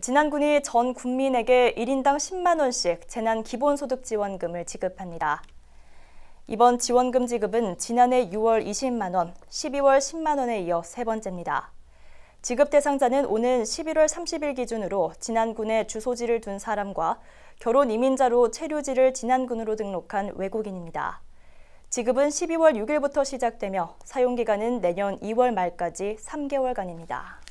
진안군이 전 국민에게 1인당 10만 원씩 재난 기본소득 지원금을 지급합니다. 이번 지원금 지급은 지난해 6월 20만 원, 12월 10만 원에 이어 세 번째입니다. 지급 대상자는 오는 11월 30일 기준으로 진안군에 주소지를 둔 사람과 결혼 이민자로 체류지를 진안군으로 등록한 외국인입니다. 지급은 12월 6일부터 시작되며 사용 기간은 내년 2월 말까지 3개월간입니다.